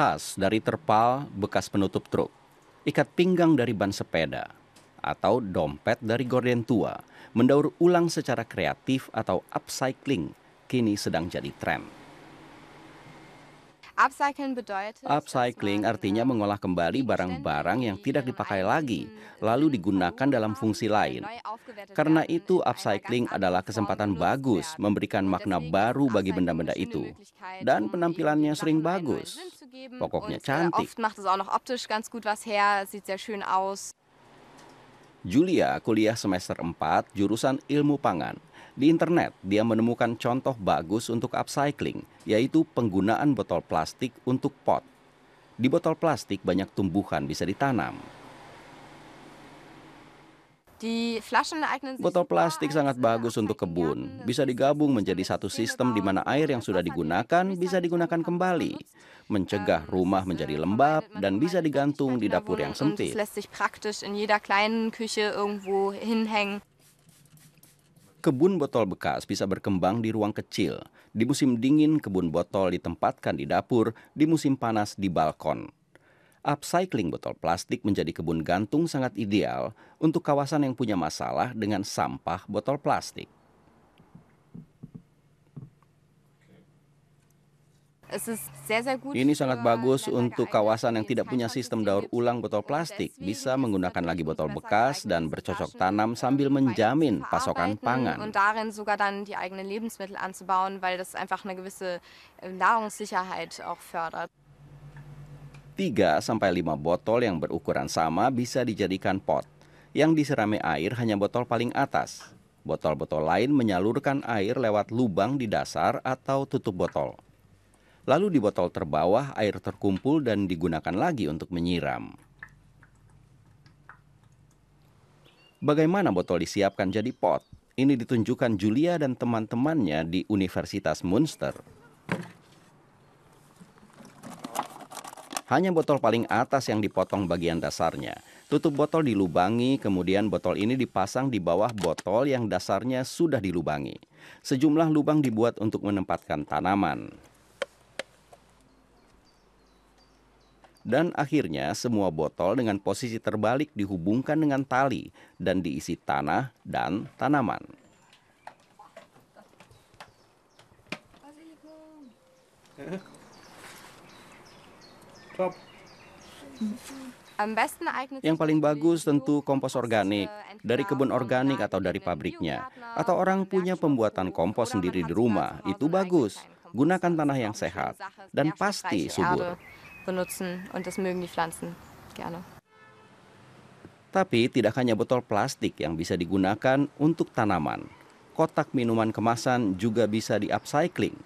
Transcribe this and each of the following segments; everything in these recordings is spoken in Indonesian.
kertas dari terpal bekas penutup truk, ikat pinggang dari ban sepeda, atau dompet dari gorden tua, mendaur ulang secara kreatif atau upcycling kini sedang jadi tren. Upcycling artinya mengolah kembali barang-barang yang tidak dipakai lagi, lalu digunakan dalam fungsi lain. Karena itu, upcycling kan adalah kesempatan bagus ya. memberikan makna baru bagi benda-benda itu, dan penampilannya sering bagus. Pokoknya äh, cantik. oft macht es auch noch optisch ganz gut was Julia kuliah semester 4 jurusan ilmu pangan. Di internet, dia menemukan contoh bagus untuk upcycling, yaitu penggunaan botol plastik untuk pot. Di botol plastik banyak tumbuhan bisa ditanam. Botol plastik sangat bagus untuk kebun. Bisa digabung menjadi satu sistem di mana air yang sudah digunakan bisa digunakan kembali, mencegah ehm, rumah menjadi lembab dan bisa digantung di dapur yang sempit. Kebun botol bekas bisa berkembang di ruang kecil. Di musim dingin, kebun botol ditempatkan di dapur, di musim panas di balkon upcycling botol plastik menjadi kebun gantung sangat ideal untuk kawasan yang punya masalah dengan sampah botol plastik. Ini sangat eh, bagus untuk kawasan yang tidak punya sistem daur ulang botol plastik, bisa menggunakan lagi botol bekas dan bercocok tanam sambil menjamin pasokan pangan. 3 sampai 5 botol yang berukuran sama bisa dijadikan pot. Yang disirami air hanya botol paling atas. Botol-botol lain menyalurkan air lewat lubang di dasar atau tutup botol. Lalu di botol terbawah air terkumpul dan digunakan lagi untuk menyiram. Bagaimana botol disiapkan jadi pot? Ini ditunjukkan Julia dan teman-temannya di Universitas Munster. Hanya botol paling atas yang dipotong bagian dasarnya. Tutup botol dilubangi, kemudian botol ini dipasang di bawah botol yang dasarnya sudah dilubangi. Sejumlah lubang dibuat untuk menempatkan tanaman. Dan akhirnya semua botol dengan posisi terbalik dihubungkan dengan tali dan diisi tanah dan tanaman. Top. Yang paling bagus tentu kompos organik, dari kebun organik atau dari pabriknya. Atau orang punya pembuatan kompos sendiri di rumah, itu bagus. Gunakan tanah yang sehat dan pasti subur. Tapi tidak hanya botol plastik yang bisa digunakan untuk tanaman. Kotak minuman kemasan juga bisa di-upcycling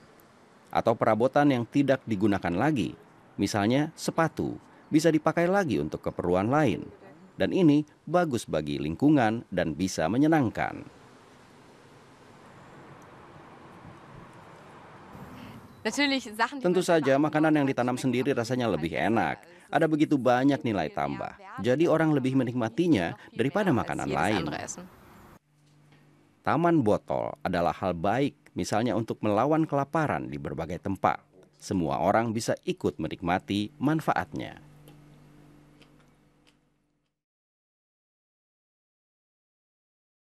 atau perabotan yang tidak digunakan lagi Misalnya sepatu bisa dipakai lagi untuk keperluan lain. Dan ini bagus bagi lingkungan dan bisa menyenangkan. Tentu saja makanan yang ditanam sendiri rasanya lebih enak. Ada begitu banyak nilai tambah. Jadi orang lebih menikmatinya daripada makanan lain. Taman botol adalah hal baik misalnya untuk melawan kelaparan di berbagai tempat semua orang bisa ikut menikmati manfaatnya.